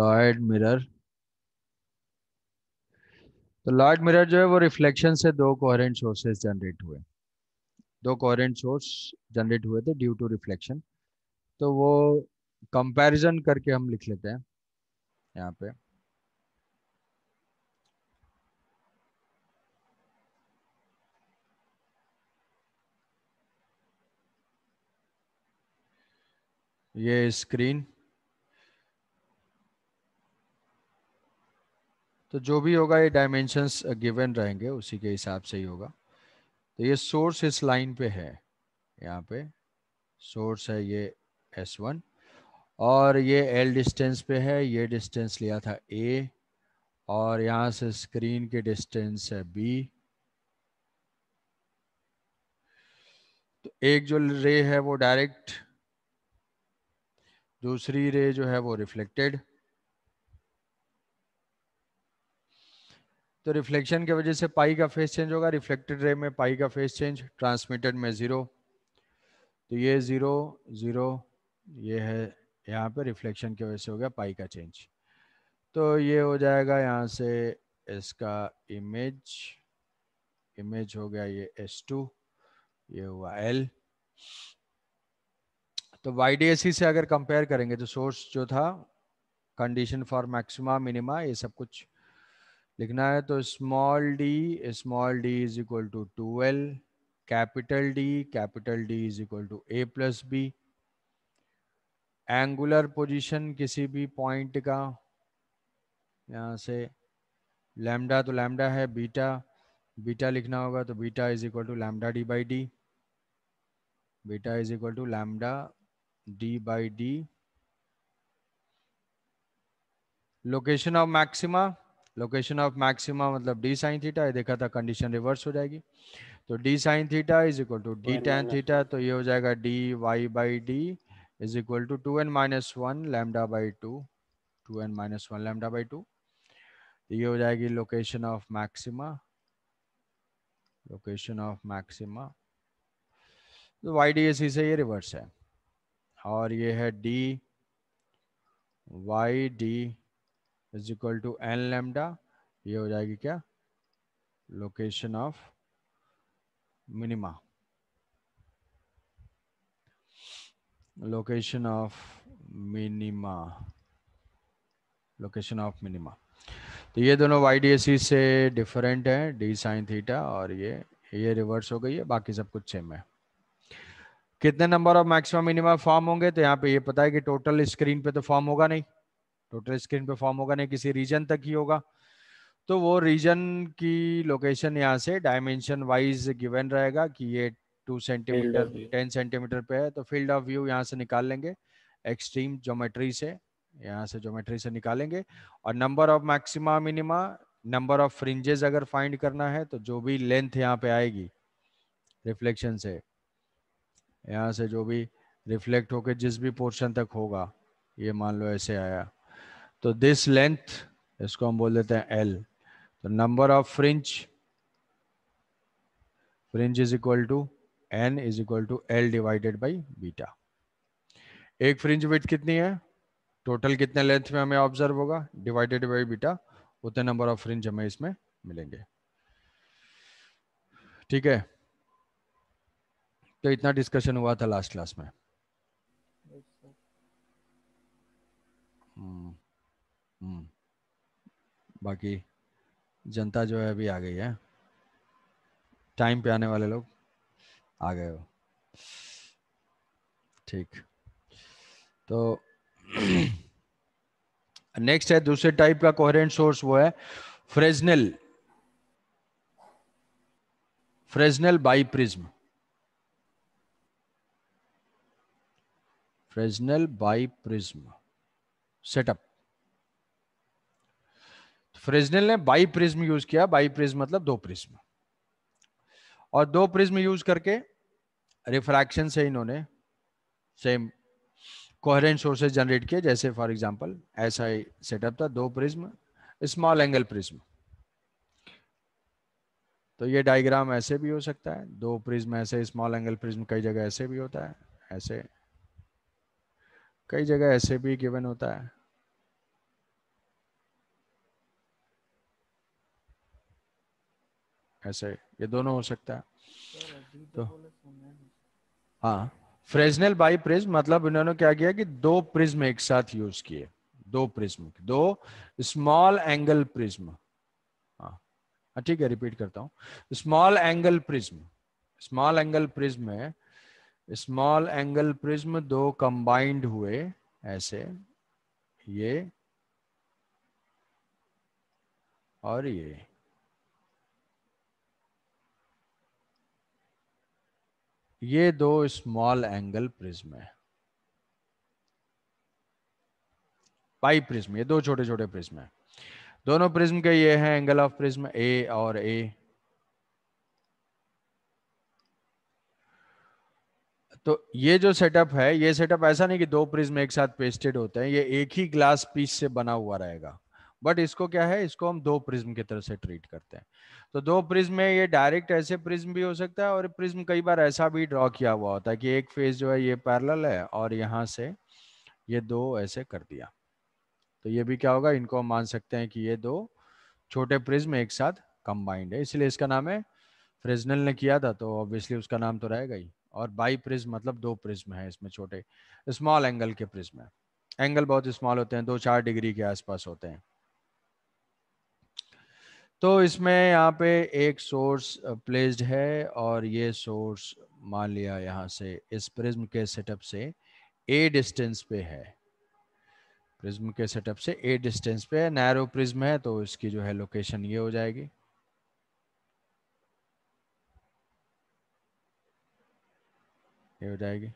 Lloyd mirror तो Lloyd mirror जो है वो रिफ्लेक्शन से दो कोहेरेंट सोर्सेस जनरेट हुए दो कोहेरेंट सोर्स जनरेट हुए थे ड्यू टू रिफ्लेक्शन तो वो कंपैरिजन करके हम लिख लेते हैं यहाँ पे ये स्क्रीन तो जो भी होगा ये डायमेंशंस गिवन रहेंगे उसी के हिसाब से ही होगा तो ये सोर्स इस लाइन पे है यहाँ पे सोर्स है ये एस वन और ये एल डिस्टेंस पे है ये डिस्टेंस लिया था ए और यहाँ से स्क्रीन के डिस्टेंस है बी तो एक जो रे है वो डायरेक्ट दूसरी रे जो है वो रिफ्लेक्टेड तो रिफ्लेक्शन की वजह से पाई का फेस चेंज होगा रिफ्लेक्टेड रे में पाई का फेस चेंज ट्रांसमिटेड में ज़ीरो तो ये ज़ीरो ज़ीरो ये है यहाँ पे रिफ्लेक्शन की वजह से हो गया पाई का चेंज तो ये हो जाएगा यहाँ से इसका इमेज इमेज हो गया ये एस टू ये हुआ एल तो वाई से अगर कंपेयर करेंगे तो सोर्स जो था कंडीशन फॉर मैक्सिमा मिनिमा ये सब कुछ लिखना है तो small D small D is equal to two L capital D capital D is equal to A plus B angular position किसी भी पॉइंट का यहाँ से लैमडा तो लैमडा है बीटा बीटा लिखना होगा तो beta is equal to lambda D by D beta is equal to lambda d by d location of maxima location of maxima मतलब डी साइन थीटा ये देखा था कंडीशन रिवर्स हो जाएगी तो D sine theta is equal to D tan theta तो ये हो जाएगा D Y by D is equal to two N minus one lambda by two two N minus one lambda by two ये हो जाएगी location of maxima location of maxima तो Y D S से ये रिवर्स है और ये है D Y D is equal to N lambda ये हो जाएगी क्या location of minima location of minima location of minima तो ये दोनों वाई डी सी से डिफरेंट है डी साइन थीटा और ये ये रिवर्स हो गई है बाकी सब कुछ सेम है कितने number of maximum minimum form होंगे तो यहाँ पे ये पता है कि टोटल स्क्रीन पे तो फॉर्म होगा नहीं टोटल स्क्रीन पे फॉर्म होगा नहीं किसी रीजन तक ही होगा तो वो रीजन की लोकेशन यहाँ से डायमेंशन वाइज गिवन रहेगा कि ये टू सेंटीमीटर टेन सेंटीमीटर पे है तो फील्ड ऑफ व्यू यहाँ से निकाल लेंगे एक्सट्रीम जोमेट्री से यहाँ से जोमेट्री से निकालेंगे और number of maxima minima number of fringes अगर फाइंड करना है तो जो भी लेंथ यहाँ पे आएगी रिफ्लेक्शन से यहाँ से जो भी रिफ्लेक्ट होकर जिस भी पोर्शन तक होगा ये मान लो ऐसे आया तो दिस लेंथ इसको हम बोल देते हैं एल तो number of fringe fringe is equal to N is equal to L divided by beta एक फ्रिंज विथ कितनी है टोटल कितने लेंथ में हमें ऑब्जर्व होगा डिवाइडेड बाई बीटा उतने नंबर ऑफ फ्रिंज हमें इसमें मिलेंगे ठीक है तो इतना डिस्कशन हुआ था लास्ट क्लास में हम्म हम्म बाकी जनता जो है अभी आ गई है टाइम पे आने वाले लोग आ गए हो ठीक तो नेक्स्ट है दूसरे टाइप का कोहरेंट सोर्स वो है Fresnel Fresnel bi prism Fresnel bi prism setup Fresnel ने बाई प्रिज्म यूज किया बाई प्रिज्म मतलब दो प्रिज्म और दो प्रिज्म यूज करके रिफ्रैक्शन से इन्होंने सेम कोहरेंट सोर्सेज जनरेट किए जैसे फॉर एग्जांपल ऐसा ही सेटअप था दो प्रिज्म स्मॉल एंगल प्रिज्म तो ये डायग्राम ऐसे भी हो सकता है दो प्रिज्म ऐसे स्मॉल एंगल प्रिज्म कई जगह ऐसे भी होता है ऐसे कई जगह ऐसे भी गिवन होता है ऐसे ये दोनों हो सकता है तो हाँ फ्रेजनल बाई प्रिज्म मतलब इन्होंने क्या किया कि दो प्रिज्म एक साथ यूज किए दो प्रिज्म दो स्मॉल एंगल प्रिज्म ठीक है रिपीट करता हूं small angle prism small angle prism में स्मॉल एंगल प्रिज्म दो कंबाइंड हुए ऐसे ये और ये ये दो स्मॉल एंगल प्रिज्म है पाई प्रिज्म ये दो छोटे छोटे प्रिज्म है दोनों प्रिज्म के ये हैं एंगल ऑफ प्रिज्म ए और ए तो ये जो सेटअप है ये सेटअप ऐसा नहीं कि दो प्रिज्म एक साथ पेस्टेड होते हैं ये एक ही ग्लास पीस से बना हुआ रहेगा बट इसको क्या है इसको हम दो प्रिज्म की तरह से ट्रीट करते हैं तो दो प्रिज्म में ये डायरेक्ट ऐसे प्रिज्म भी हो सकता है और प्रिज्म कई बार ऐसा भी ड्रॉ किया हुआ होता है कि एक फेस जो है ये पैरल है और यहाँ से ये दो ऐसे कर दिया तो ये भी क्या होगा इनको हम मान सकते हैं कि ये दो छोटे प्रिज्म एक साथ कंबाइंड है इसलिए इसका नाम है फ्रिजनल ने किया था तो ऑब्वियसली उसका नाम तो रहेगा ही और बाई प्रिज्म मतलब दो प्रिज्म है इसमें छोटे स्मॉल एंगल के प्रिज्म है एंगल बहुत स्मॉल होते हैं दो चार डिग्री के आसपास होते हैं तो इसमें यहाँ पे एक सोर्स प्लेस्ड है और ये सोर्स मान लिया यहाँ से इस प्रिज्म के सेटअप से ए डिस्टेंस पे है प्रिज्म के सेटअप से ए डिस्टेंस पे है नैरो प्रिज्म है तो इसकी जो है लोकेशन ये हो जाएगी ये हो जाएगी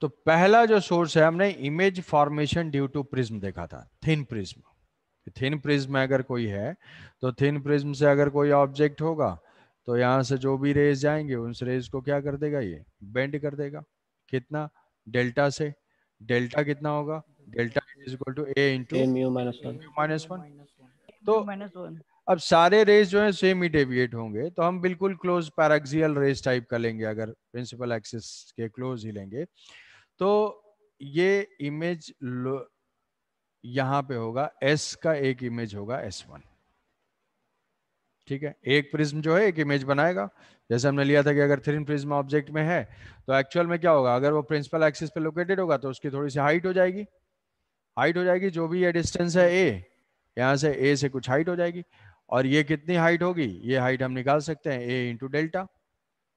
तो पहला जो सोर्स है हमने image formation due to prism देखा था थिन प्रिज्म थिन प्रिज्म में अगर कोई है तो थिन प्रिज्म से अगर कोई ऑब्जेक्ट होगा तो यहां से जो भी रेज जाएंगे उन रेज को क्या कर देगा ये बेंड कर देगा कितना डेल्टा से डेल्टा कितना होगा delta is equal to A into minus one तो माइनस वन अब सारे रेस जो है सेम ही डेविएट होंगे तो हम बिल्कुल क्लोज पैराक्सियल रेस टाइप का लेंगे अगर प्रिंसिपल एक्सिस के क्लोज ही लेंगे तो ये इमेज यहाँ पे होगा एस का एक इमेज होगा एस वन ठीक है एक प्रिज्म जो है एक इमेज बनाएगा जैसे हमने लिया था कि अगर थ्री प्रिज्म ऑब्जेक्ट में है तो एक्चुअल में क्या होगा अगर वो प्रिंसिपल एक्सिस पे लोकेटेड होगा तो उसकी थोड़ी सी हाइट हो जाएगी हाइट हो जाएगी जो भी ये डिस्टेंस है ए यहाँ से ए से कुछ हाइट हो जाएगी और ये कितनी हाइट होगी ये हाइट हम निकाल सकते हैं ए इंटू डेल्टा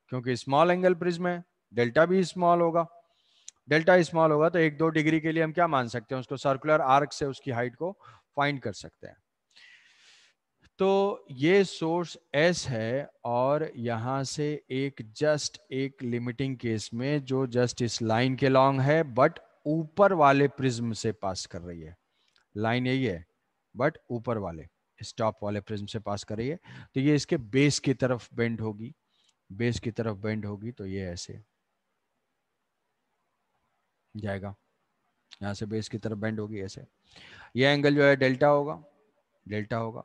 क्योंकि स्मॉल एंगल प्रिज्म है डेल्टा भी स्मॉल होगा डेल्टा स्मॉल होगा तो एक दो डिग्री के लिए हम क्या मान सकते हैं उसको सर्कुलर आर्क से उसकी हाइट को फाइंड कर सकते हैं तो ये सोर्स एस है और यहां से एक जस्ट एक लिमिटिंग केस में जो जस्ट इस लाइन के लॉन्ग है बट ऊपर वाले प्रिज्म से पास कर रही है लाइन यही है बट ऊपर वाले स्टॉप वाले प्रिज्म से पास कर रही है तो ये इसके बेस की तरफ बेंड होगी बेस की तरफ बेंड होगी तो ये ऐसे जाएगा यहां से बेस की तरफ बेंड होगी ऐसे ये एंगल जो है डेल्टा होगा डेल्टा होगा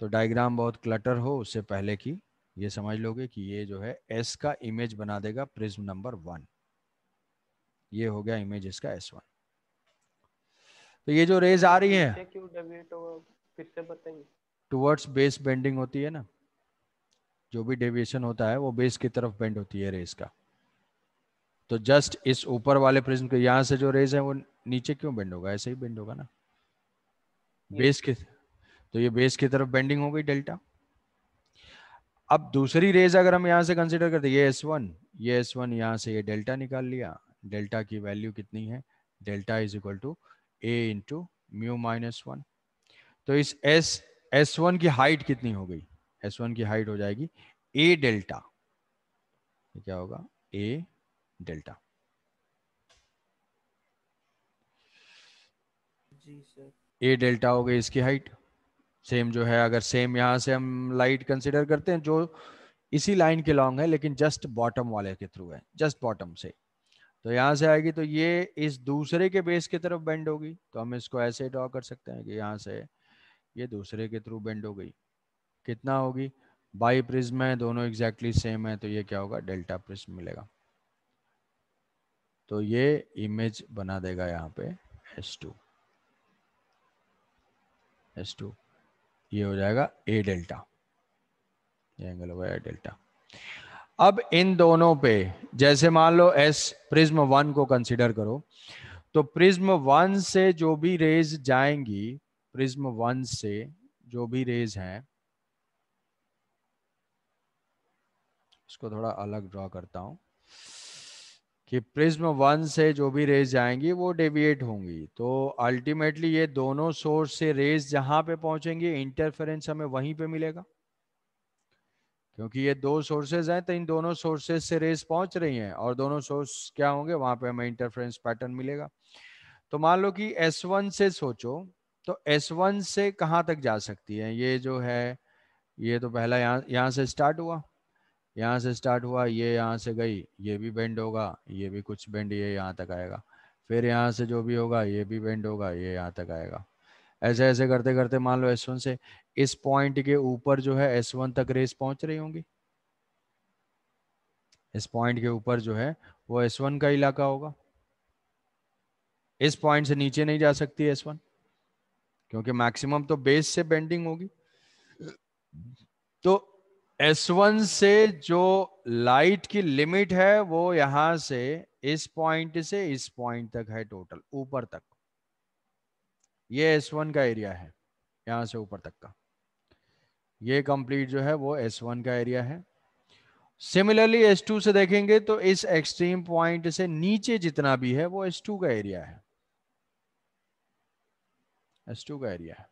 तो डायग्राम बहुत क्लटर हो उससे पहले की ये समझ लोगे कि ये जो है एस का इमेज बना देगा प्रिज्म नंबर वन ये हो गया इमेज इसका एस वन तो ये जो रेज आ रही है फिर से बताइए टुवर्ड्स बेस बेंडिंग होती है ना जो भी डेविएशन होता है वो बेस की तरफ बेंड होती है रेस का तो जस्ट इस ऊपर वाले प्रिज्म के यहां से जो रेज है वो नीचे क्यों बेंड होगा ऐसे ही बेंड होगा ना बेस के तो ये बेस की तरफ बेंडिंग हो गई डेल्टा अब दूसरी रेज अगर हम यहां से कंसिडर करते ये एस वन ये एस वन यहां से ये डेल्टा निकाल लिया डेल्टा की वैल्यू कितनी है delta is equal to A into mu minus one तो इस एस एस वन की हाइट कितनी हो गई एस वन की हाइट हो जाएगी ए डेल्टा क्या होगा ए डेल्टा ए डेल्टा हो गई इसकी हाइट सेम जो है अगर सेम यहां से हम लाइट कंसिडर करते हैं जो इसी लाइन के लॉन्ग है लेकिन जस्ट बॉटम वाले के थ्रू है जस्ट बॉटम से तो यहां से आएगी तो ये इस दूसरे के बेस की तरफ बेंड होगी तो हम इसको ऐसे ड्रॉ कर सकते हैं कि यहां से ये दूसरे के थ्रू बेंड हो गई कितना होगी बाई प्रिज्म है दोनों एग्जैक्टली exactly सेम है तो ये क्या होगा डेल्टा प्रिज्म मिलेगा तो ये इमेज बना देगा यहाँ पे एस टू ये हो जाएगा ए डेल्टा ये एंगल होगा ए डेल्टा अब इन दोनों पे जैसे मान लो एस प्रिज्म वन को कंसिडर करो तो प्रिज्म वन से जो भी रेज जाएंगी प्रिज्म वन से जो भी रेज हैं इसको थोड़ा अलग ड्रॉ करता हूं कि प्रिज्म वन से जो भी रेज जाएंगी वो डेविएट होंगी तो अल्टीमेटली ये दोनों सोर्स से रेज जहां पे पहुंचेंगे इंटरफेरेंस हमें वहीं पे मिलेगा क्योंकि ये दो सोर्सेज हैं तो इन दोनों सोर्सेज से रेज पहुंच रही हैं और दोनों सोर्स क्या होंगे वहां पे हमें इंटरफेरेंस पैटर्न मिलेगा तो मान लो कि एस से सोचो तो S1 से कहाँ तक जा सकती है ये जो है ये तो पहला यहाँ यहाँ से स्टार्ट हुआ यहाँ से स्टार्ट हुआ ये यहाँ से गई ये भी बेंड होगा ये भी कुछ बेंड ये यहाँ तक आएगा फिर यहाँ से जो भी होगा ये भी बेंड होगा ये यहाँ तक आएगा ऐसे ऐसे करते करते मान लो S1 से इस पॉइंट के ऊपर जो है S1 तक रेस पहुंच रही होंगी इस पॉइंट के ऊपर जो है वो S1 का इलाका होगा इस पॉइंट से नीचे नहीं जा सकती S1 क्योंकि मैक्सिमम तो बेस से बेंडिंग होगी तो S1 से जो लाइट की लिमिट है वो यहां से इस पॉइंट से इस पॉइंट तक है टोटल ऊपर तक ये S1 का एरिया है यहां से ऊपर तक का ये कंप्लीट जो है वो S1 का एरिया है सिमिलरली S2 से देखेंगे तो इस एक्सट्रीम पॉइंट से नीचे जितना भी है वो S2 का एरिया है एस टू का एरिया है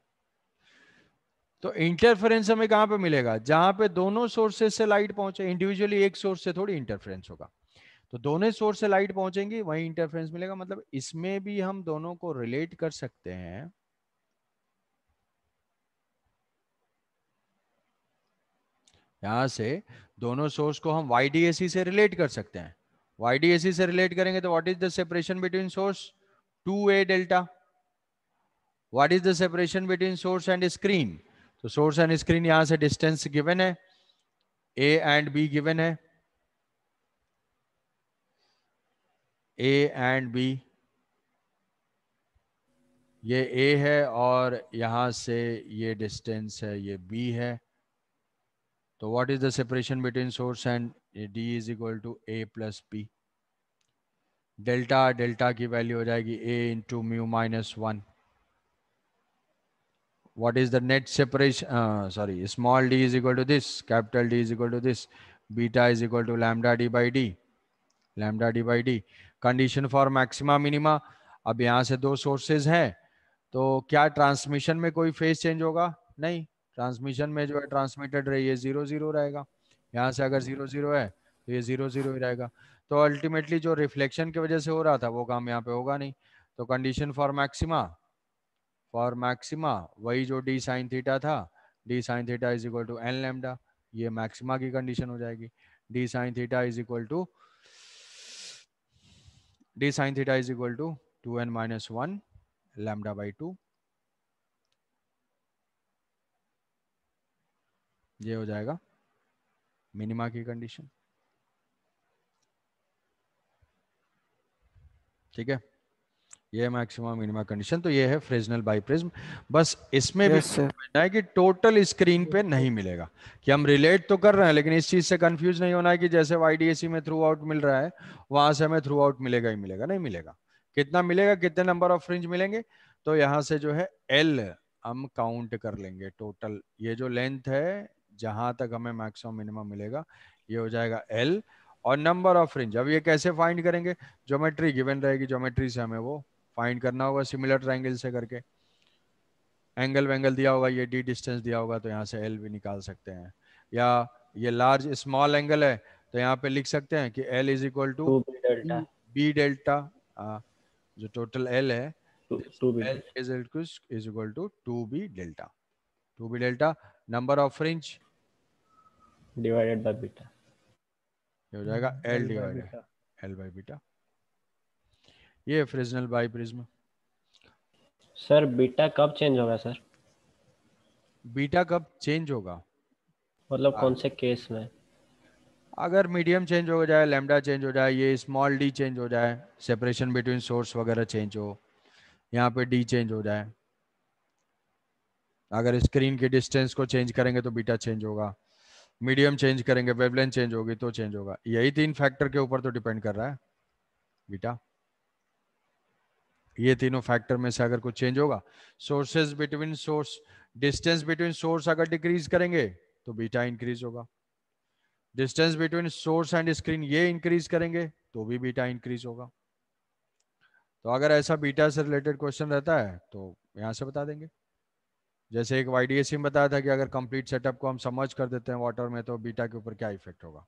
तो इंटरफेरेंस हमें कहां पे मिलेगा जहां पे दोनों सोर्सेज से लाइट पहुंचे इंडिविजुअली एक सोर्स से थोड़ी इंटरफेरेंस होगा तो दोनों सोर्स से लाइट पहुंचेंगी वहीं इंटरफेरेंस मिलेगा मतलब इसमें भी हम दोनों को रिलेट कर सकते हैं यहां से दोनों सोर्स को हम वाई से रिलेट कर सकते हैं वाई से रिलेट करेंगे तो what is the separation between source to A delta what is the separation between source and screen तो सोर्स एंड स्क्रीन यहां से डिस्टेंस गिवन है ए एंड बी गिवन है ए एंड बी ये ए है और यहां से ये डिस्टेंस है ये बी है तो what is the separation between source and D is equal to A plus B delta delta की वैल्यू हो जाएगी A into mu minus one what is the net separation uh, sorry small d is equal to this capital d is equal to this beta is equal to lambda d by d lambda d by d condition for maxima minima अब यहाँ से दो sources हैं तो क्या transmission में कोई phase change होगा नहीं ट्रांसमिशन में जो है ट्रांसमिटेड रही है जीरो जीरो रहेगा यहाँ से अगर जीरो जीरो है तो ये जीरो जीरो ही रहेगा तो अल्टीमेटली जो रिफ्लेक्शन की वजह से हो रहा था वो काम यहाँ पे होगा नहीं तो condition for maxima for maxima वही जो डी साइन थीटा था D sine theta is equal to N lambda ये मैक्सिमा की कंडीशन हो जाएगी D sine theta is equal to D sine theta is equal to two N minus one lambda by two ये हो जाएगा minima की condition ठीक है ये मैक्सिमम मिनिमा कंडीशन तो ये है फ्रेजनल बाई प्रिज्म बस इसमें yes, भी है कि टोटल स्क्रीन पे नहीं मिलेगा कि हम रिलेट तो कर रहे हैं लेकिन इस चीज से कंफ्यूज नहीं होना है कि जैसे वाईडीएसी में थ्रू आउट मिल रहा है वहां से हमें थ्रू आउट मिलेगा ही मिलेगा नहीं मिलेगा कितना मिलेगा कितने नंबर ऑफ फ्रिंज मिलेंगे तो यहाँ से जो है एल हम काउंट कर लेंगे टोटल ये जो लेंथ है जहां तक हमें मैक्सिमम मिनिमम मिलेगा ये हो जाएगा एल और नंबर ऑफ फ्रिंज अब ये कैसे फाइंड करेंगे ज्योमेट्री गिवन रहेगी ज्योमेट्री से हमें वो फाइंड करना होगा सिमिलर ट्राइंगल से करके एंगल वेंगल दिया होगा ये डी डिस्टेंस दिया होगा तो यहाँ से एल भी निकाल सकते हैं या ये लार्ज स्मॉल एंगल है तो यहाँ पे लिख सकते हैं कि L is equal to B delta हाँ, जो टोटल एल है is equal to 2b delta 2b ये हो जाएगा L divided L by beta ये Fresnel bi prism sir beta कब चेंज होगा सर बीटा कब चेंज होगा मतलब कौन से केस में अगर मीडियम चेंज हो जाए लेमडा चेंज हो जाए ये स्मॉल डी चेंज हो जाए सेपरेशन बिटवीन सोर्स वगैरह चेंज हो यहाँ पे डी चेंज हो जाए अगर स्क्रीन की डिस्टेंस को चेंज करेंगे तो बीटा चेंज होगा मीडियम चेंज करेंगे वेवलेंथ चेंज होगी तो चेंज होगा यही तीन फैक्टर के ऊपर तो डिपेंड कर रहा है बीटा ये तीनों फैक्टर में से अगर कुछ चेंज होगा sources between source distance between source अगर डिक्रीज करेंगे तो बीटा इंक्रीज होगा distance between source and screen ये इंक्रीज करेंगे तो भी बीटा इंक्रीज होगा तो अगर ऐसा बीटा से रिलेटेड क्वेश्चन रहता है तो यहाँ से बता देंगे जैसे एक वाईडीएसी में बताया था कि अगर कंप्लीट सेटअप को हम समझ कर देते हैं वाटर में तो बीटा के ऊपर क्या इफेक्ट होगा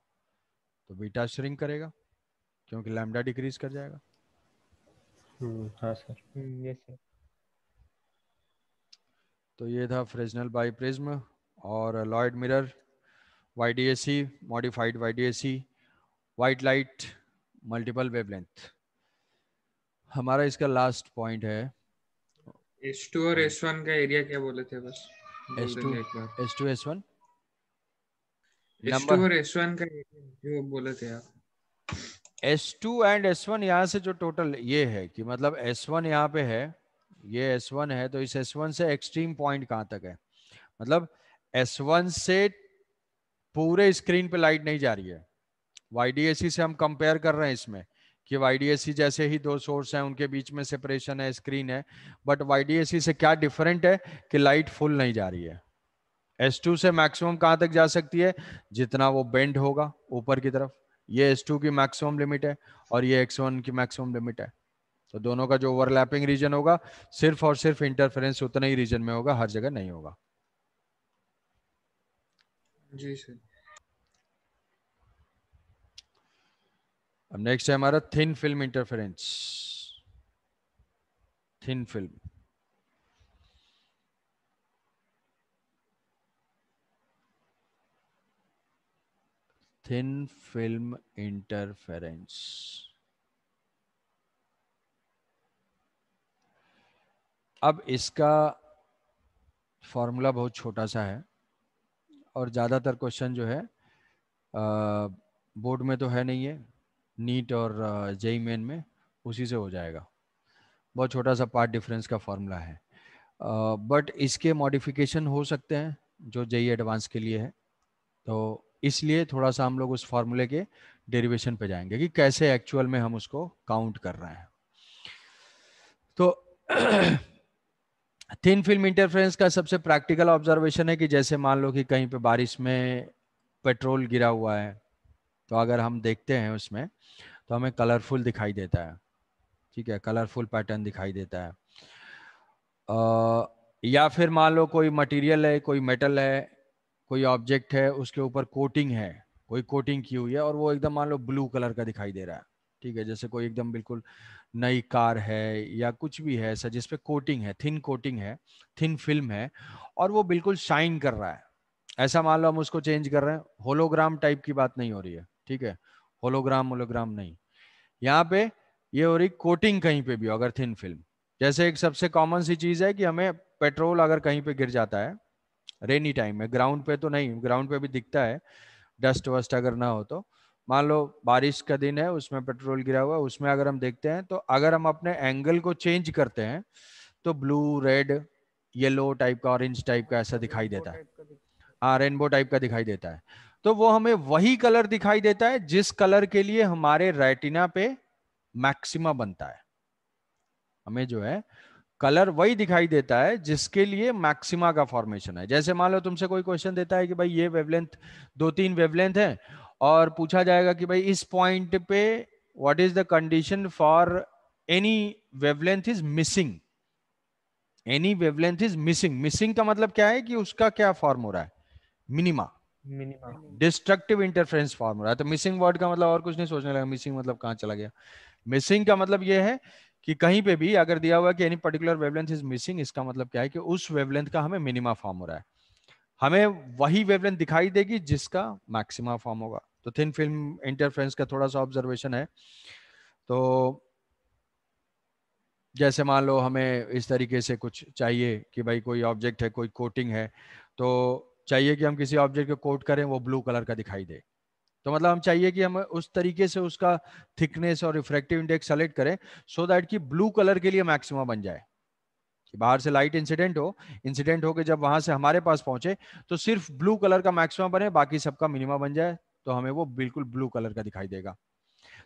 तो बीटा श्रिंक करेगा क्योंकि लैमडा डिक्रीज कर जाएगा हम्म, हाँ हम्म, तो ये था फ्रेजनल बाई प्रिज्म और Lloyd mirror Y D S C modified Y D S C white light multiple wavelength हमारा इसका लास्ट पॉइंट है S2 और हाँ। S1 का एरिया क्या बोले थे बस S2 S2 S1 S2 और S1 का एरिया जो बोले थे आप S2 एंड S1 यहाँ से जो टोटल ये है कि मतलब S1 यहाँ पे है ये S1 है तो इस S1 से एक्सट्रीम पॉइंट कहाँ तक है मतलब S1 से पूरे स्क्रीन पे लाइट नहीं जा रही है वाई से हम कंपेयर कर रहे हैं इसमें कि वाई जैसे ही दो सोर्स हैं उनके बीच में सेपरेशन है स्क्रीन है बट वाई से क्या डिफरेंट है कि लाइट फुल नहीं जा रही है टू से मैक्सिमम कहाँ तक जा सकती है जितना वो बेंड होगा ऊपर की तरफ ये एस टू की मैक्सिमम लिमिट है और ये एक्स वन की मैक्सिमम लिमिट है तो दोनों का जो ओवरलैपिंग रीजन होगा सिर्फ और सिर्फ इंटरफेरेंस उतना ही रीजन में होगा हर जगह नहीं होगा जी सर अब नेक्स्ट है हमारा thin film interference thin film thin film interference अब इसका फॉर्मूला बहुत छोटा सा है और ज़्यादातर क्वेश्चन जो है बोर्ड में तो है नहीं है नीट और जेई मेन में उसी से हो जाएगा बहुत छोटा सा पार्ट डिफरेंस का फॉर्मूला है बट इसके मॉडिफिकेशन हो सकते हैं जो जेई एडवांस के लिए है तो इसलिए थोड़ा सा हम लोग उस फॉर्मूले के डेरिवेशन पे जाएंगे कि कैसे एक्चुअल में हम उसको काउंट कर रहे हैं तो थिन फिल्म इंटरफ्रेंस का सबसे प्रैक्टिकल ऑब्जर्वेशन है कि जैसे मान लो कि कहीं पे बारिश में पेट्रोल गिरा हुआ है तो अगर हम देखते हैं उसमें तो हमें कलरफुल दिखाई देता है ठीक है कलरफुल पैटर्न दिखाई देता है आ, या फिर मान लो कोई मटेरियल है कोई मेटल है कोई ऑब्जेक्ट है उसके ऊपर कोटिंग है कोई कोटिंग की हुई है और वो एकदम मान लो ब्लू कलर का दिखाई दे रहा है ठीक है जैसे कोई एकदम बिल्कुल नई कार है या कुछ भी है ऐसा जिसपे कोटिंग है थिन कोटिंग है थिन फिल्म है और वो बिल्कुल शाइन कर रहा है ऐसा मान लो हम उसको चेंज कर रहे हैं होलोग्राम टाइप की बात नहीं हो रही है ठीक है होलोग्राम होलोग्राम नहीं यहाँ पे ये हो रही कोटिंग कहीं पे भी अगर थिन फिल्म जैसे एक सबसे कॉमन सी चीज है कि हमें पेट्रोल अगर कहीं पे गिर जाता है रेनी टाइम में ग्राउंड पे तो नहीं ग्राउंड पे भी दिखता है डस्ट वस्ट अगर ना हो तो मान लो बारिश का दिन है उसमें पेट्रोल गिरा हुआ उसमें अगर हम देखते हैं तो अगर हम अपने एंगल को चेंज करते हैं तो ब्लू रेड येलो टाइप का ऑरेंज टाइप का ऐसा दिखाई देता है हाँ रेनबो टाइप का दिखाई देता है तो वो हमें वही कलर दिखाई देता है जिस कलर के लिए हमारे रेटिना पे मैक्सिमा बनता है हमें जो है कलर वही दिखाई देता है जिसके लिए मैक्सिमा का फॉर्मेशन है जैसे मान लो तुमसे कोई क्वेश्चन देता है कि भाई ये वेवलेंथ दो तीन वेवलेंथ है और पूछा जाएगा कि भाई इस पॉइंट पे what is the condition for any wavelength is missing any wavelength is missing missing का मतलब क्या है कि उसका क्या फॉर्म हो रहा है minima minima destructive interference form हो रहा है तो मिसिंग वर्ड का मतलब और कुछ नहीं सोचने लगा मिसिंग मतलब कहां चला गया मिसिंग का मतलब यह है कि कहीं पे भी अगर दिया हुआ कि any particular wavelength is missing इसका मतलब क्या है कि उस वेवलेंथ का हमें मिनिमा फॉर्म हो रहा है हमें वही वेवलेंथ दिखाई देगी जिसका मैक्सिमा फॉर्म होगा तो थिन फिल्म इंटरफ्रेंस का थोड़ा सा ऑब्जर्वेशन है तो जैसे मान लो हमें इस तरीके से कुछ चाहिए कि भाई कोई ऑब्जेक्ट है कोई कोटिंग है तो चाहिए कि हम किसी ऑब्जेक्ट को कोट करें वो ब्लू कलर का दिखाई दे तो मतलब हम चाहिए कि हम उस तरीके से उसका थिकनेस और रिफ्रेक्टिव इंडेक्स सेलेक्ट करें सो so दैट कि ब्लू कलर के लिए मैक्सिमम बन जाए कि बाहर से लाइट इंसिडेंट हो इंसिडेंट होकर जब वहां से हमारे पास पहुंचे तो सिर्फ ब्लू कलर का मैक्सिमम बने बाकी सबका मिनिमम बन जाए तो हमें वो बिल्कुल ब्लू कलर का दिखाई देगा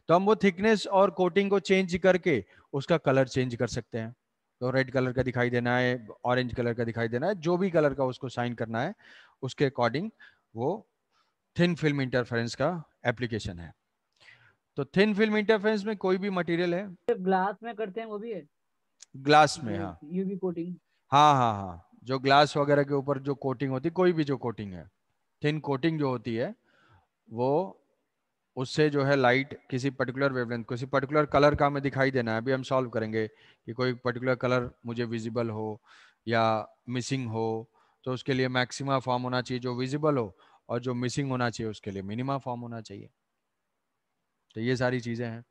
तो हम वो थिकनेस और कोटिंग को चेंज करके उसका कलर चेंज कर सकते हैं तो रेड कलर का दिखाई देना है ऑरेंज कलर का दिखाई देना है जो भी कलर का उसको साइन करना है उसके अकॉर्डिंग वो थिन फिल्म इंटरफेरेंस का एप्लीकेशन है तो थिन फिल्म इंटरफेरेंस में कोई भी मटेरियल है ग्लास में करते हैं वो भी है ग्लास में हाँ यूवी कोटिंग हाँ हाँ हाँ जो ग्लास वगैरह के ऊपर जो कोटिंग होती है कोई भी जो कोटिंग है थिन कोटिंग जो होती है वो उससे जो है लाइट किसी पर्टिकुलर वेवलेंथ किसी पर्टिकुलर कलर का हमें दिखाई देना है अभी हम सॉल्व करेंगे कि कोई पर्टिकुलर कलर मुझे विजिबल हो या मिसिंग हो तो उसके लिए मैक्सिमा फॉर्म होना चाहिए जो विजिबल हो और जो मिसिंग होना चाहिए उसके लिए मिनिमा फॉर्म होना चाहिए तो ये सारी चीज़ें हैं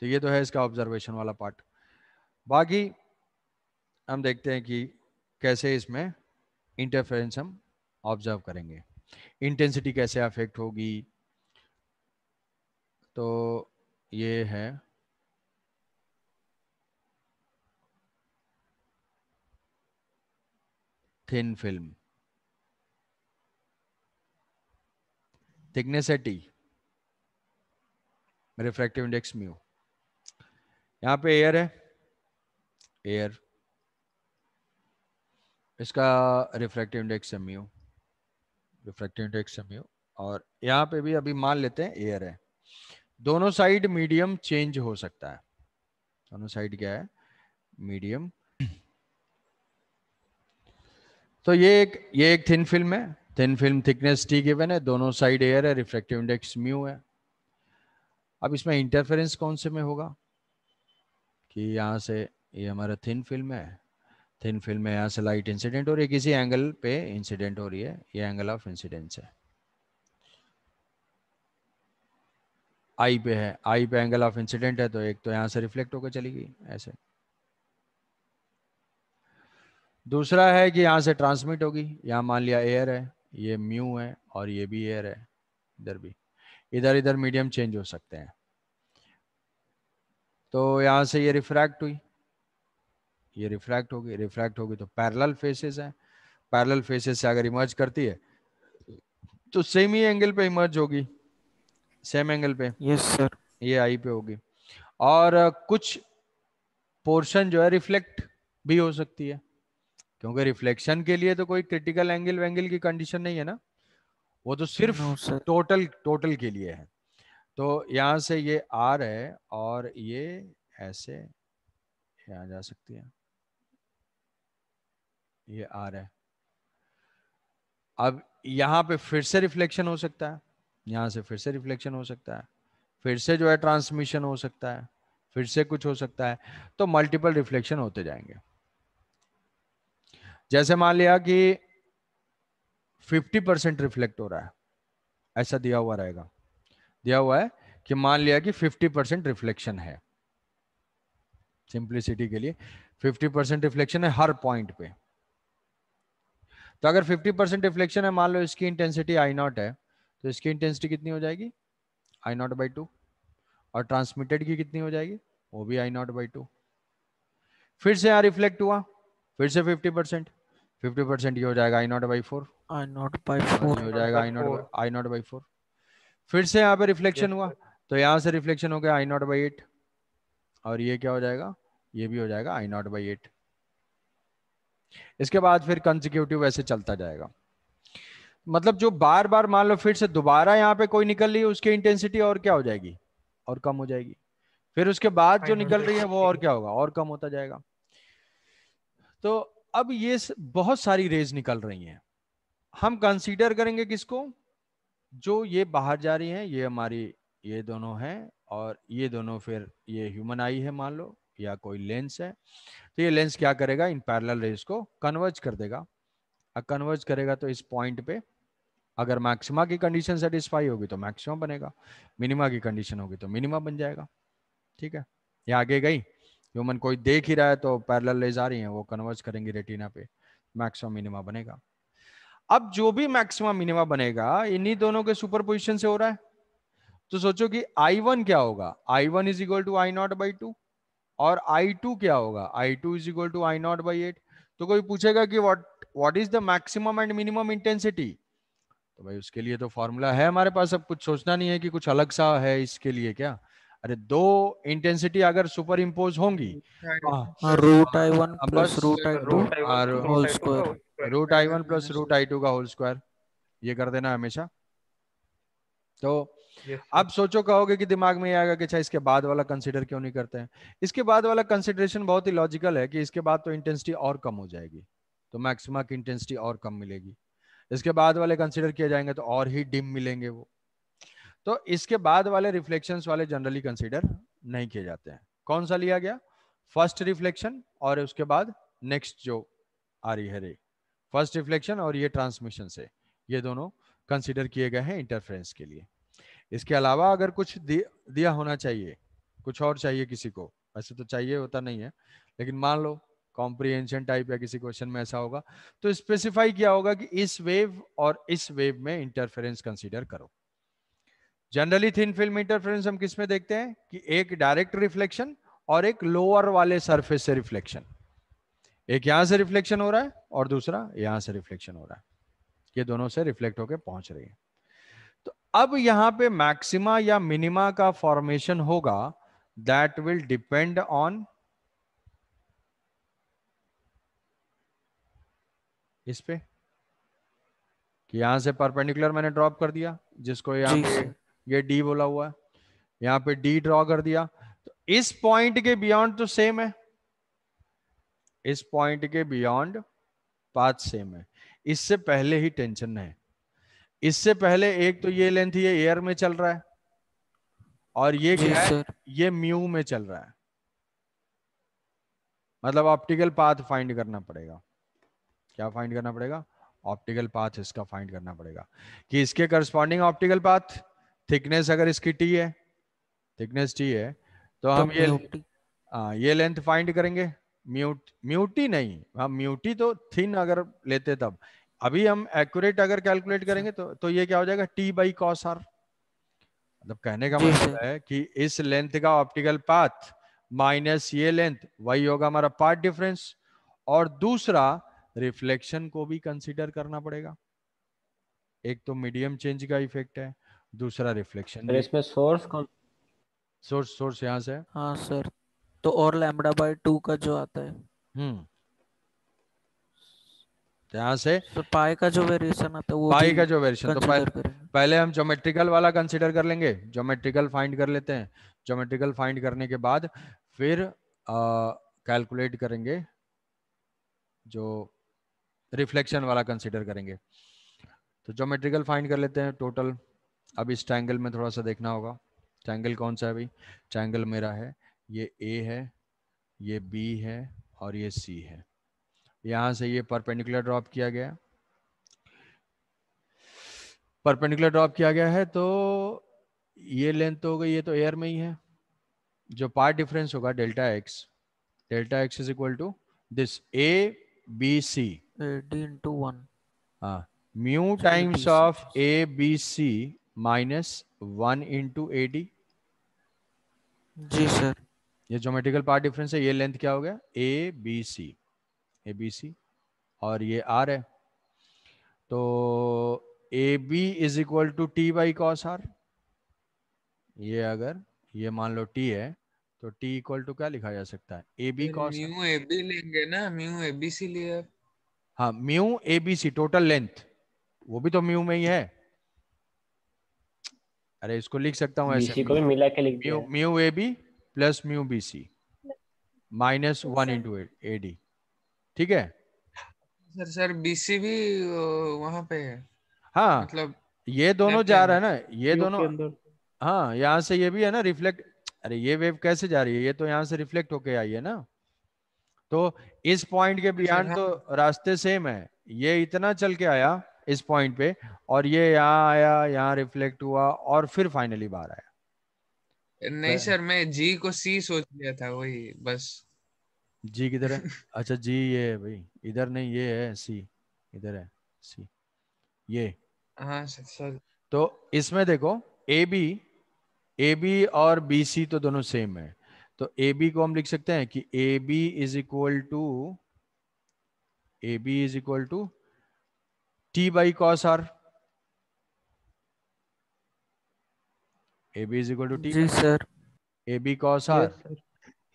तो ये तो है इसका ऑब्जर्वेशन वाला पार्ट बाकी हम देखते हैं कि कैसे इसमें इंटरफेरेंस हम ऑब्जर्व करेंगे इंटेंसिटी कैसे अफेक्ट होगी तो ये है थिन फिल्म थिकनेस है टी रिफ्रैक्टिव इंडेक्स म्यू यहाँ पे एयर है एयर इसका रिफ्रैक्टिव इंडेक्स है म्यू रिफ्रैक्टिव इंडेक्स है म्यू और यहाँ पे भी अभी मान लेते हैं एयर है दोनों साइड मीडियम चेंज हो सकता है दोनों साइड क्या है मीडियम तो ये एक ये एक थिन फिल्म है thin film thickness T given है दोनों साइड एयर है रिफ्लेक्टिव इंडेक्स म्यू है अब इसमें इंटरफेरेंस कौन से में होगा कि यहाँ से ये यह हमारा थिन फिल्म है थिन फिल्म में यहाँ से लाइट इंसिडेंट हो रही है किसी एंगल पे इंसिडेंट हो रही है ये एंगल ऑफ इंसिडेंस है आई पे है आई पे एंगल ऑफ इंसिडेंट है तो एक तो यहाँ से रिफ्लेक्ट होकर चली गई ऐसे दूसरा है कि यहाँ से ट्रांसमिट होगी यहाँ मान लिया एयर है ये म्यू है और ये भी एयर है इधर भी इधर इधर मीडियम चेंज हो सकते हैं तो यहाँ से ये रिफ्रैक्ट हुई ये रिफ्रैक्ट होगी रिफ्रैक्ट होगी तो पैरेलल फेसेस हैं पैरेलल फेसेस से अगर इमर्ज करती है तो सेम ही एंगल पे इमर्ज होगी सेम एंगल पे यस yes, सर ये आई पे होगी और कुछ पोर्शन जो है रिफ्लेक्ट भी हो सकती है क्योंकि रिफ्लेक्शन के लिए तो कोई क्रिटिकल एंगल वेंगल की कंडीशन नहीं है ना वो तो सिर्फ टोटल टोटल के लिए है तो यहाँ से ये आर है और ये ऐसे यहाँ जा सकती है ये आर है अब यहाँ पे फिर से रिफ्लेक्शन हो सकता है यहाँ से फिर से रिफ्लेक्शन हो सकता है फिर से जो है ट्रांसमिशन हो सकता है फिर से कुछ हो सकता है तो मल्टीपल रिफ्लेक्शन होते जाएंगे जैसे मान लिया कि 50 परसेंट रिफ्लेक्ट हो रहा है ऐसा दिया हुआ रहेगा दिया हुआ है कि मान लिया कि 50 परसेंट रिफ्लेक्शन है सिंप्लिसिटी के लिए 50 परसेंट रिफ्लेक्शन है हर पॉइंट पे तो अगर 50 परसेंट रिफ्लेक्शन है मान लो इसकी इंटेंसिटी आई नॉट है तो इसकी इंटेंसिटी कितनी हो जाएगी आई नॉट बाई टू और ट्रांसमिटेड की कितनी हो जाएगी वो भी आई नॉट बाई टू फिर से यहाँ रिफ्लेक्ट हुआ फिर से फिफ्टी परसेंट फिफ्टी परसेंट ये हो जाएगा I naught by four I naught by four हो जाएगा I naught I naught by four फिर से यहाँ पे रिफ्लेक्शन हुआ तो यहाँ से रिफ्लेक्शन हो गया आई नॉट बाई एट और ये क्या हो जाएगा ये भी हो जाएगा आई नॉट बाई एट इसके बाद फिर कंजिक्यूटिव ऐसे चलता जाएगा मतलब जो बार बार मान लो फिर से दोबारा यहाँ पे कोई निकल रही है उसकी इंटेंसिटी और क्या हो जाएगी और कम हो जाएगी फिर उसके बाद जो निकल रही है वो और क्या होगा और कम होता जाएगा तो अब ये बहुत सारी रेज निकल रही हैं हम कंसीडर करेंगे किसको जो ये बाहर जा रही हैं ये हमारी ये दोनों हैं और ये दोनों फिर ये ह्यूमन आई है मान लो या कोई लेंस है तो ये लेंस क्या करेगा इन पैरेलल रेज को कन्वर्ज कर देगा कन्वर्ज करेगा तो इस पॉइंट पे अगर मैक्सिमा की कंडीशन सेटिस्फाई होगी तो मैक्सिमम बनेगा मिनिमा की कंडीशन होगी तो मिनिमा बन जाएगा ठीक है ये आगे गई ह्यूमन कोई देख ही रहा है तो पैरल ले जा रही है वो कन्वर्ज करेंगी रेटिना पे मैक्सिमम मिनिमा बनेगा अब जो भी मैक्सिमम मिनिमा बनेगा इन्हीं दोनों के सुपर पोजिशन से हो रहा है तो सोचो कि I1 क्या होगा I1 one is equal to I naught by two और I2 क्या होगा I2 two is equal to I naught by eight तो कोई पूछेगा कि what what is the maximum and minimum intensity तो भाई उसके लिए तो फॉर्मूला है हमारे पास अब कुछ सोचना नहीं है कि कुछ अलग सा है इसके लिए क्या अरे दो इंटेंसिटी अगर सुपर इम्पोज होंगी root I one plus root I two whole square root I one plus root I two का होल स्क्वायर ये कर देना हमेशा तो अब सोचो कहोगे कि दिमाग में ये आएगा कि अच्छा इसके बाद वाला कंसिडर क्यों नहीं करते हैं इसके बाद वाला कंसिडरेशन बहुत ही लॉजिकल है कि इसके बाद तो इंटेंसिटी और कम हो जाएगी तो मैक्सिमा की इंटेंसिटी और कम मिलेगी इसके बाद वाले कंसिडर किए जाएंगे तो और ही डिम मिलेंगे वो तो इसके बाद वाले रिफ्लेक्शन वाले जनरली कंसिडर नहीं किए जाते हैं कौन सा लिया गया फर्स्ट रिफ्लेक्शन और उसके बाद नेक्स्ट जो आ रही है रे फर्स्ट रिफ्लेक्शन और ये ट्रांसमिशन से ये दोनों कंसिडर किए गए हैं इंटरफ्रेंस के लिए इसके अलावा अगर कुछ दिया होना चाहिए कुछ और चाहिए किसी को वैसे तो चाहिए होता नहीं है लेकिन मान लो कॉम्प्रीहेंशन टाइप या किसी क्वेश्चन में ऐसा होगा तो स्पेसिफाई किया होगा कि इस वेव और इस वेव में इंटरफेरेंस कंसीडर करो जनरली थिन फिल्म इंटरफेरेंस हम किस में देखते हैं कि एक डायरेक्ट रिफ्लेक्शन और एक लोअर वाले सरफेस से रिफ्लेक्शन एक यहां से रिफ्लेक्शन हो रहा है और दूसरा यहां से रिफ्लेक्शन हो रहा है ये दोनों से रिफ्लेक्ट होकर पहुंच रही है तो अब यहां पे मैक्सिमा या मिनिमा का फॉर्मेशन होगा दैट विल डिपेंड ऑन इस पे कि यहां से परपेंडिकुलर मैंने ड्रॉप कर दिया जिसको यहां पे ये डी बोला हुआ है यहां पे डी ड्रॉ कर दिया तो इस पॉइंट के बियॉन्ड तो सेम है इस पॉइंट के बियॉन्ड पाथ सेम है इससे पहले ही टेंशन है इससे पहले एक तो ये लेंथ ये एयर में चल रहा है और ये क्या है ये म्यू में चल रहा है मतलब ऑप्टिकल पाथ फाइंड करना पड़ेगा क्या फाइंड करना पड़ेगा ऑप्टिकल पाथ इसका फाइंड करना पड़ेगा कि इसके करस्पॉन्डिंग ऑप्टिकल पाथ थिकनेस अगर इसकी टी है थिकनेस टी है तो, तो हम ये आ, हाँ, ये लेंथ फाइंड करेंगे म्यूट म्यूटी नहीं हम म्यूटी तो थिन अगर लेते तब अभी हम एक्यूरेट अगर कैलकुलेट करेंगे तो तो ये क्या हो जाएगा टी बाई कॉस आर मतलब कहने का मतलब है कि इस लेंथ का ऑप्टिकल पाथ माइनस ये लेंथ वही होगा हमारा पार्ट डिफरेंस और दूसरा रिफ्लेक्शन को भी कंसिडर करना पड़ेगा एक तो मीडियम चेंज का इफेक्ट है दूसरा रिफ्लेक्शन इसमें सोर्स कौन सोर्स सोर्स यहाँ से हाँ सर तो और लैम्डा बाय टू का जो आता है हम्म यहाँ से तो पाई का जो वेरिएशन आता है वो पाई का जो वेरिएशन तो पहले हम ज्योमेट्रिकल वाला कंसीडर कर लेंगे ज्योमेट्रिकल फाइंड कर लेते हैं ज्योमेट्रिकल फाइंड करने के बाद फिर कैलकुलेट करेंगे जो रिफ्लेक्शन वाला कंसीडर करेंगे तो ज्योमेट्रिकल फाइंड कर लेते हैं टोटल अब इस ट्रैंगल में थोड़ा सा देखना होगा ट्रैंगल कौन सा है भाई ट्रैंगल मेरा है ये ए है ये बी है और ये सी है यहाँ से ये परपेंडिकुलर ड्रॉप किया गया परपेंडिकुलर ड्रॉप किया गया है तो ये लेंथ हो गई ये तो एयर में ही है जो पार्ट डिफरेंस होगा delta x delta x is equal to this A B C D into one हाँ mu times of A B C minus one into A D जी सर ये जोमेट्रिकल पार्ट डिफरेंस है ये length क्या हो गया ए B सी ए B सी और ये आर है तो A B is equal to t by cos r ये अगर ये मान लो टी है तो टी इक्वल टू क्या लिखा जा सकता है A B cos mu A B लेंगे ना म्यू ए बी सी लिया हाँ mu A B C total length वो भी तो म्यू में ही है अरे इसको लिख सकता हूँ ऐसे को भी मिला के लिख mu mu A B plus mu B C minus one into A D ठीक है सर सर बी सी भी वहां पे है हाँ मतलब ये दोनों जा रहा है ना ये दोनों हाँ यहाँ से ये भी है ना रिफ्लेक्ट अरे ये वेव कैसे जा रही है ये तो यहाँ से रिफ्लेक्ट होके आई है ना तो इस पॉइंट के बियॉन्ड अच्छा, हाँ। तो रास्ते सेम है ये इतना चल के आया इस पॉइंट पे और ये यहाँ आया यहाँ रिफ्लेक्ट हुआ और फिर फाइनली बाहर आया नहीं सर तो मैं जी को सी सोच लिया था वही बस जी किधर है अच्छा जी ये है भाई इधर नहीं ये है सी इधर है सी ये हाँ सर तो इसमें देखो ए बी ए बी और बी सी तो दोनों सेम है तो ए बी को हम लिख सकते हैं कि A B is equal to A B is equal to t by cos r ab is equal to t जी sir ab cos r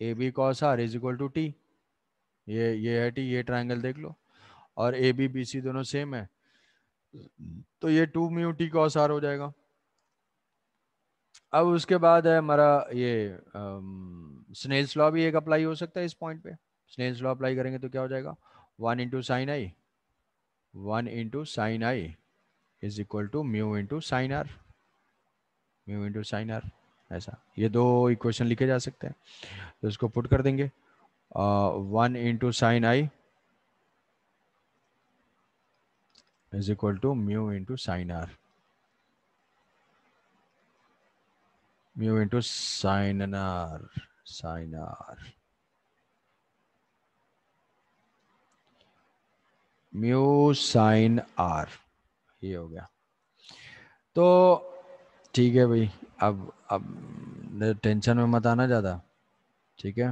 ab cos r is equal to t ये ये है टी ये triangle देख लो और A B B C दोनों same है तो ये two mu t cos r हो जाएगा अब उसके बाद है हमारा ये स्नेल्स um, लॉ भी एक अप्लाई हो सकता है इस पॉइंट पे स्नेल्स लॉ अप्लाई करेंगे तो क्या हो जाएगा one into sine i one into sine i is equal to mu into sine r mu into sine r ऐसा ये दो इक्वेशन लिखे जा सकते हैं तो इसको पुट कर देंगे one into sine i is equal to mu into sine r mu into sine r sine r mu sine r ये हो गया तो ठीक है भाई अब अब टेंशन में मत आना ज़्यादा ठीक है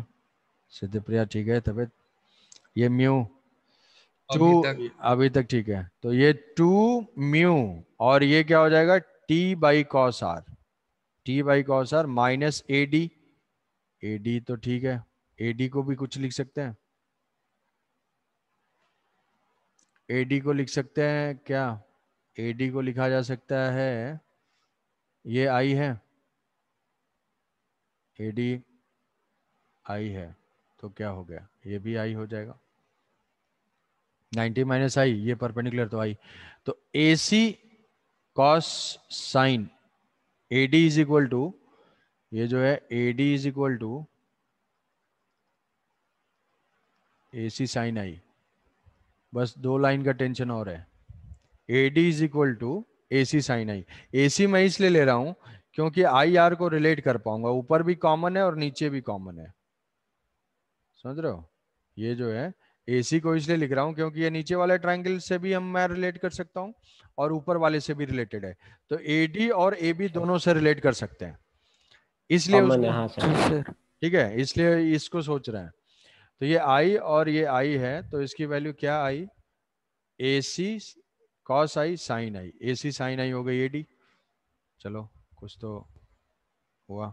सिद्ध प्रिया ठीक है तबियत ये म्यू टू अभी तक ठीक है तो ये टू म्यू और ये क्या हो जाएगा t by cos r t by cos r minus A D A D तो ठीक है ए डी को भी कुछ लिख सकते हैं एडी को लिख सकते हैं क्या एडी को लिखा जा सकता है ये आई है एडी आई है तो क्या हो गया ये भी आई हो जाएगा 90 माइनस आई ये परपेंडिकुलर तो आई तो A C cos sine A D is equal to ये जो है A D is equal to A C sine i बस दो लाइन का टेंशन और है A D is equal to A C sine i A C मैं इसलिए ले रहा हूँ क्योंकि आई आर को रिलेट कर पाऊंगा ऊपर भी कॉमन है और नीचे भी कॉमन है समझ रहे हो ये जो है ए सी को इसलिए लिख रहा हूं क्योंकि ये नीचे वाले ट्राइंगल से भी हम मैं रिलेट कर सकता हूँ और ऊपर वाले से भी रिलेटेड है तो ए डी और ए बी दोनों से रिलेट कर सकते हैं इसलिए हाँ, ठीक है इसलिए इसको सोच रहे हैं तो ये आई और ये आई है तो इसकी वैल्यू क्या i A C cos i sine i A C sine i हो गई ए डी चलो कुछ तो हुआ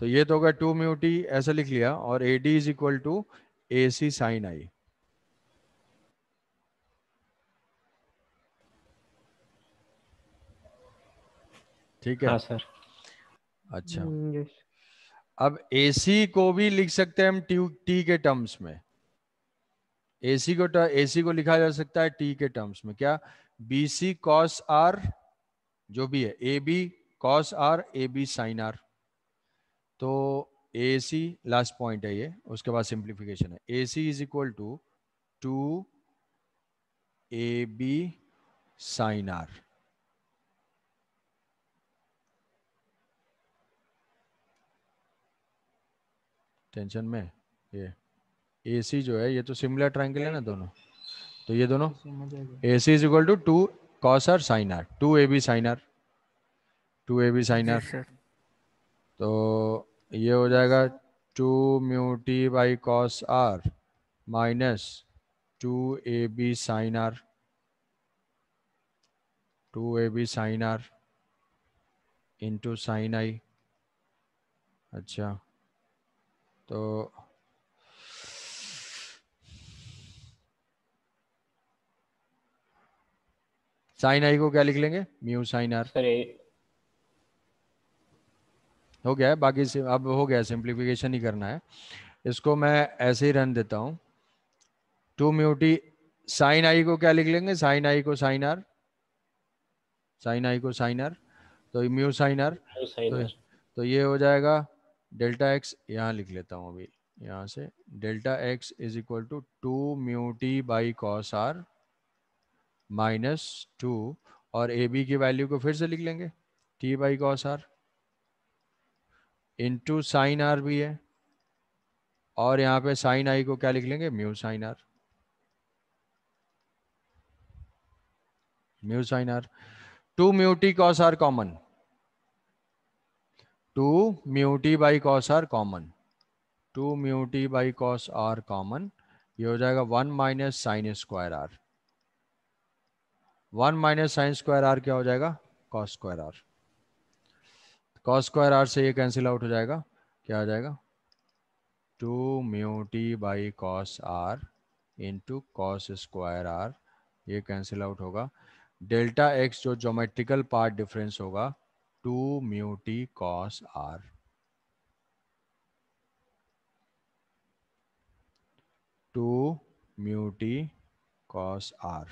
तो ये तो होगा टू म्यू टी ऐसा लिख लिया और A D is equal to A C sine i ठीक है हाँ सर अच्छा हम्म, अब एसी को भी लिख सकते हैं हम टी टी के टर्म्स में एसी को एसी तो, को लिखा जा सकता है टी के टर्म्स में क्या बी सी कॉस आर जो भी है A B cos r A B sine r तो ए सी लास्ट पॉइंट है ये उसके बाद सिंप्लीफिकेशन है A C is equal to two A B sine r tension में ये ए सी जो है ये तो सिमिलर ट्राइंगल है ना दोनों तो ये दोनों A C is equal to two cos r sine r two A B sine r two A B sine r तो ये हो जाएगा two mu t by cos r minus two A B sine r two A B sine r into sine i अच्छा तो sign i को क्या लिख लेंगे म्यू साइन आर हो गया है बाकी से अब हो गया सिंप्लीफिकेशन ही करना है इसको मैं ऐसे ही रन देता हूं टू म्यूटी साइन आई को क्या लिख लेंगे साइन आई को साइन आर साइन आई को साइन आर तो म्यू साइन आर तो, तो ये हो जाएगा डेल्टा एक्स यहाँ लिख लेता हूँ अभी यहाँ से delta x is equal to two mu t by cos r minus two और ए बी की वैल्यू को फिर से लिख लेंगे t by cos r into sine r भी है और यहाँ पे साइन आई को क्या लिख लेंगे mu sine r mu sine r two mu t cos r common two mu t by cos r common two mu t by cos r common ये हो जाएगा one minus sine square r one minus sine square r क्या हो जाएगा cos square r cos square r से ये cancel out हो जाएगा क्या हो जाएगा two mu t by cos r into cos square are ये कैंसिल आउट होगा डेल्टा एक्स जो जोमेट्रिकल पार्ट डिफरेंस होगा two mu t cos r two mu t cos r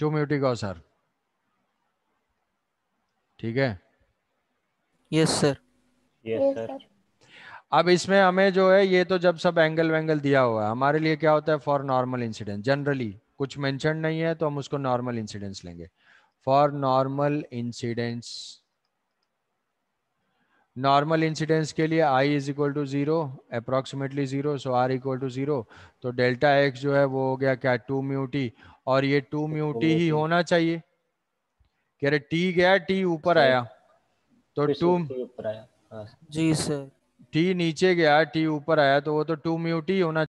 two mu t cos r ठीक है yes sir yes sir अब इसमें हमें जो है ये तो जब सब एंगल वेंगल दिया हुआ है हमारे लिए क्या होता है फॉर नॉर्मल इंसिडेंट जनरली कुछ मेंशन नहीं है तो हम उसको नॉर्मल इंसिडेंस लेंगे for normal incidence normal incidence के लिए i is equal to zero approximately zero so r equal to zero तो डेल्टा एक्स जो है वो हो गया क्या टू म्यूटी और ये टू म्यूटी ही होना चाहिए कह रहे टी गया टी ऊपर आया तो टू ऊपर आया हाँ। जी सर टी नीचे गया टी ऊपर आया तो वो तो टू म्यूटी होना